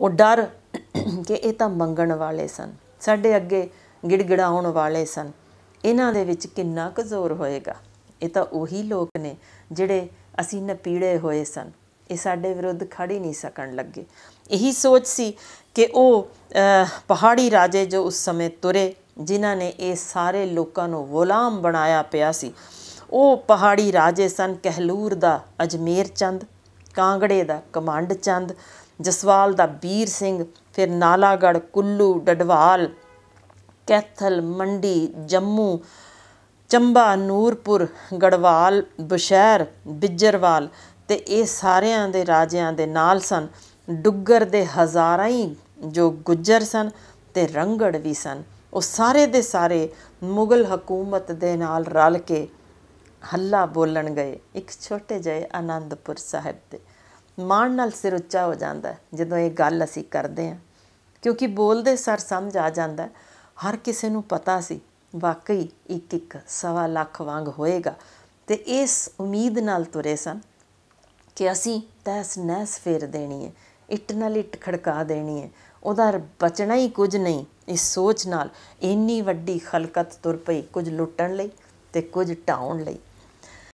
ਉਹ ਡਰ ਕਿ ਇਹ ਤਾਂ ਮੰਗਣ ਵਾਲੇ ਸਨ ਸਾਡੇ ਅੱਗੇ ਗਿੜਗਿੜਾਉਣ ਵਾਲੇ ਸਨ ਇਹਨਾਂ ਦੇ ਵਿੱਚ ਕਿੰਨਾ ਕਜ਼ੋਰ ਹੋਏਗਾ ਇਹ ਤਾਂ ਉਹੀ ਲੋਕ ਨੇ ਜਿਹੜੇ ਅਸੀਂ ਨਪੀੜੇ ਹੋਏ ਸਨ ਇਹ ਸਾਡੇ ਵਿਰੁੱਧ ਖੜੀ ਨਹੀਂ ਸਕਣ ਲੱਗੇ ਇਹੀ ਸੋਚ ਸੀ ਕਿ ਉਹ ਪਹਾੜੀ ਰਾਜੇ ਜੋ ਉਸ ਸਮੇਂ ਤੁਰੇ ਜਿਨ੍ਹਾਂ ਨੇ ਇਹ ਸਾਰੇ ਲੋਕਾਂ ਨੂੰ ਗੁਲਾਮ ਬਣਾਇਆ ਪਿਆ ਸੀ ਉਹ ਪਹਾੜੀ ਰਾਜੇ ਸਨ ਕਹਿਲੂਰ ਦਾ ਅਜਮੇਰ ਚੰਦ ਕਾਂਗੜੇ ਦਾ ਕਮੰਡ ਚੰਦ ਜਸਵਾਲ ਦਾ ਬੀਰ ਸਿੰਘ ਫਿਰ ਨਾਲਾਗੜ ਕੁੱਲੂ ਡਡਵਾਲ ਕੈਥਲ ਮੰਡੀ ਜੰਮੂ ਚੰਬਾ ਨੂਰਪੁਰ ਗੜਵਾਲ ਬਸ਼ਹਿਰ ਬਿੱਜਰਵਾਲ ਤੇ ਇਹ ਸਾਰਿਆਂ ਦੇ ਰਾਜਿਆਂ ਦੇ ਨਾਲ ਸਨ ਡੁੱਗਰ ਦੇ ਹਜ਼ਾਰਾਂ ਹੀ ਜੋ ਗੁੱਜਰ ਸਨ ਤੇ ਰੰਗੜ ਵੀ ਸਨ ਉਹ ਸਾਰੇ ਦੇ ਸਾਰੇ ਮੁਗਲ ਹਕੂਮਤ ਦੇ ਨਾਲ ਰਲ ਕੇ ਹੱਲਾ ਬੋਲਣ ਗਏ ਇੱਕ ਛੋਟੇ ਜਿਹੇ ਆਨੰਦਪੁਰ ਸਾਹਿਬ ਦੇ ਮਾਣ ਨਾਲ ਸਿਰ ਉੱਚਾ ਹੋ ਜਾਂਦਾ ਜਦੋਂ ਇਹ ਗੱਲ ਅਸੀਂ ਕਰਦੇ ਹਾਂ ਕਿਉਂਕਿ ਬੋਲਦੇ ਸਰ ਸਮਝ ਆ ਜਾਂਦਾ ਹਰ ਕਿਸੇ ਨੂੰ ਪਤਾ ਸੀ ਵਾਕਈ ਇੱਕ ਇੱਕ ਸਵਾ ਲੱਖ ਵਾਂਗ ਹੋਏਗਾ ਤੇ ਇਸ ਉਮੀਦ ਨਾਲ ਤੁਰੇ ਸਨ ਕਿ ਅਸੀਂ ਤੈਸ ਨੈਸ ਫੇਰ ਦੇਣੀ ਹੈ ਇੱਟ ਨਾਲ ਇੱਟ ਖੜਕਾ ਦੇਣੀ ਹੈ ਉਹਦਾ ਬਚਣਾ ਹੀ ਕੁਝ ਨਹੀਂ ਇਸ ਸੋਚ ਨਾਲ ਇੰਨੀ ਵੱਡੀ ਖਲਕਤ ਤੁਰ ਪਈ ਕੁਝ ਲੁੱਟਣ ਲਈ ਤੇ ਕੁਝ ਟਾਉਣ ਲਈ